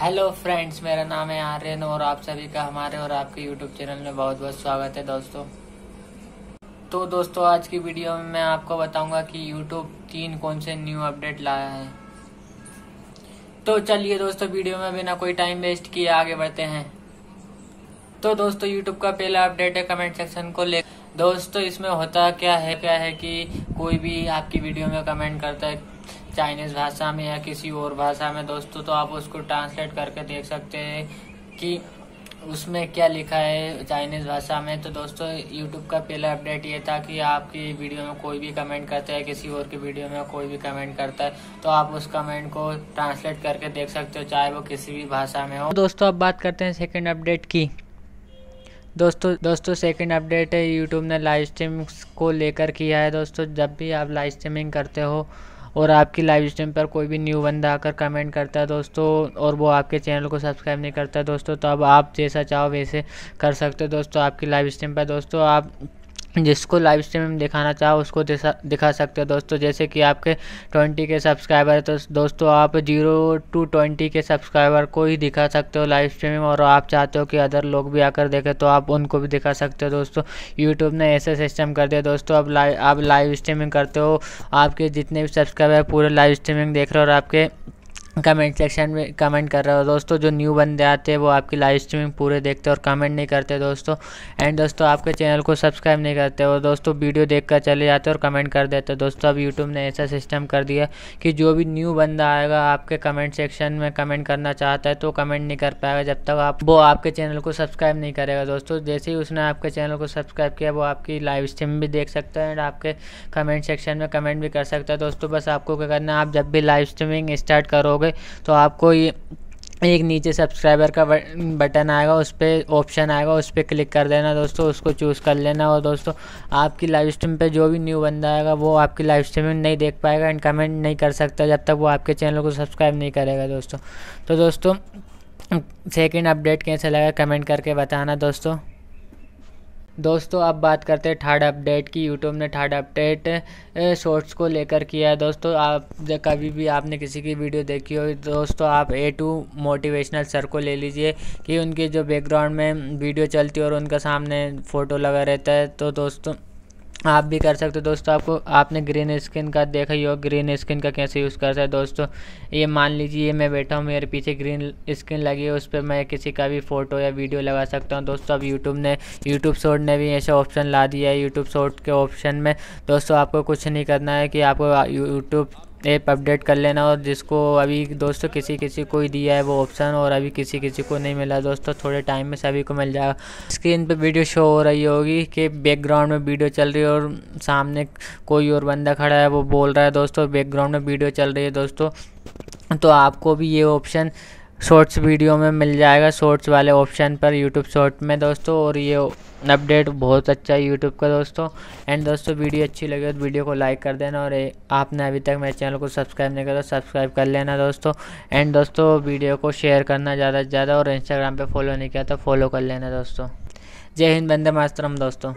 hello friends मेरा नाम है आर्यन और आप सभी का हमारे और आपके यूट्यूब चैनल में बहुत बहुत स्वागत है दोस्तों तो दोस्तों आज की वीडियो में मैं आपको बताऊंगा कि यूट्यूब तीन कौन से न्यू अपडेट लाया है तो चलिए दोस्तों वीडियो में बिना कोई टाइम वेस्ट किए आगे बढ़ते हैं तो दोस्तों यूट्यूब का पहला अपडेट है कमेंट सेक्शन को ले दोस्तों इसमें होता क्या है क्या है कि कोई भी आपकी वीडियो में कमेंट करता है चाइनीज़ भाषा में या किसी और भाषा में दोस्तों तो आप उसको ट्रांसलेट करके देख सकते हैं कि उसमें क्या लिखा है चाइनीज़ भाषा में तो दोस्तों यूट्यूब का पहला अपडेट ये था कि आपकी वीडियो में कोई भी कमेंट करता है किसी और की वीडियो में कोई भी कमेंट करता है तो आप उस कमेंट को ट्रांसलेट करके देख सकते हो चाहे वो किसी भी भाषा में हो दोस्तों अब बात करते हैं सेकेंड अपडेट की दोस्तों दोस्तों सेकंड अपडेट है यूट्यूब ने लाइव स्ट्रीम को लेकर किया है दोस्तों जब भी आप लाइव स्ट्रीमिंग करते हो और आपकी लाइव स्ट्रीम पर कोई भी न्यू बंदा आकर कमेंट करता है दोस्तों और वो आपके चैनल को सब्सक्राइब नहीं करता दोस्तों तो अब आप जैसा चाहो वैसे कर सकते हो दोस्तों आपकी लाइव स्ट्रीम पर दोस्तों आप जिसको लाइव स्ट्रीम दिखाना चाहो उसको दिखा सकते हो दोस्तों जैसे कि आपके ट्वेंटी के सब्सक्राइबर है तो दोस्तों आप जीरो टू ट्वेंटी के सब्सक्राइबर को ही दिखा सकते हो लाइव स्ट्रीमिंग और आप चाहते हो कि अदर लोग भी आकर देखें तो आप उनको भी दिखा सकते हो दोस्तों यूट्यूब ने ऐसे सिस्टम कर दिया दोस्तों अब लाइव आप लाइव स्ट्रीमिंग करते हो आपके जितने भी सब्सक्राइबर पूरे लाइव स्ट्रीमिंग देख रहे हो और आपके कमेंट सेक्शन में कमेंट कर रहे हो दोस्तों जो न्यू बंदे आते हैं वो आपकी लाइव स्ट्रीमिंग पूरे देखते और कमेंट नहीं करते दोस्तों एंड दोस्तों आपके चैनल को सब्सक्राइब नहीं करते और दोस्तों वीडियो देख कर चले जाते और कमेंट कर देते दोस्तों अब यूट्यूब ने ऐसा सिस्टम कर दिया कि जो भी न्यू बंदा आएगा आपके कमेंट सेक्शन में कमेंट करना चाहता है तो कमेंट नहीं कर पाएगा जब तक आप वो आपके चैनल को सब्सक्राइब नहीं करेगा दोस्तों जैसे ही उसने आपके चैनल को सब्सक्राइब किया वो आपकी लाइव स्ट्रीम भी देख सकते हैं एंड आपके कमेंट सेक्शन में कमेंट भी कर सकता है दोस्तों बस आपको क्या करना है आप जब भी लाइव स्ट्रीमिंग स्टार्ट करोगे करोगे तो आपको ये एक नीचे सब्सक्राइबर का बटन आएगा उस पर ऑप्शन आएगा उस पर क्लिक कर देना दोस्तों उसको चूज़ कर लेना और दोस्तों आपकी लाइव स्ट्रीम पे जो भी न्यू बंदा आएगा वो आपकी लाइव स्ट्रीम में नहीं देख पाएगा एंड कमेंट नहीं कर सकता जब तक वो आपके चैनल को सब्सक्राइब नहीं करेगा दोस्तों तो दोस्तों सेकेंड अपडेट कैसा लगा कमेंट करके बताना दोस्तों दोस्तों अब बात करते हैं थर्ड अपडेट की यूट्यूब ने थर्ड अपडेट शॉर्ट्स को लेकर किया है दोस्तों आप जब कभी भी आपने किसी की वीडियो देखी हो दोस्तों आप ए टू मोटिवेशनल सर को ले लीजिए कि उनके जो बैकग्राउंड में वीडियो चलती है और उनका सामने फ़ोटो लगा रहता है तो दोस्तों आप भी कर सकते हो दोस्तों आपको आपने ग्रीन स्क्रीन का देखा ही हो ग्रीन स्क्रीन का कैसे यूज़ करता है दोस्तों ये मान लीजिए मैं बैठा हूँ मेरे पीछे ग्रीन स्क्रीन लगी है उस पर मैं किसी का भी फ़ोटो या वीडियो लगा सकता हूँ दोस्तों अब यूट्यूब ने यूट्यूब शॉर्ट ने भी ऐसे ऑप्शन ला दिया है यूट्यूब शॉर्ट के ऑप्शन में दोस्तों आपको कुछ नहीं करना है कि आपको यूट्यूब ऐप अपडेट कर लेना और जिसको अभी दोस्तों किसी किसी को ही दिया है वो ऑप्शन और अभी किसी किसी को नहीं मिला दोस्तों थोड़े टाइम में सभी को मिल जाएगा स्क्रीन पे वीडियो शो हो रही होगी कि बैकग्राउंड में वीडियो चल रही है और सामने कोई और बंदा खड़ा है वो बोल रहा है दोस्तों बैकग्राउंड में वीडियो चल रही है दोस्तों तो आपको भी ये ऑप्शन शॉर्ट्स वीडियो में मिल जाएगा शॉर्ट्स वाले ऑप्शन पर यूट्यूब शॉर्ट में दोस्तों और ये अपडेट बहुत अच्छा है यूट्यूब का दोस्तों एंड दोस्तों वीडियो अच्छी लगे तो वीडियो को लाइक कर देना और आपने अभी तक मेरे चैनल को सब्सक्राइब नहीं करा सब्सक्राइब कर लेना दोस्तों एंड दोस्तों वीडियो को शेयर करना ज़्यादा से ज़्यादा और इंस्टाग्राम पर फॉलो नहीं किया तो फॉलो कर लेना दोस्तों जय हिंद बंदे मास्तरम दोस्तों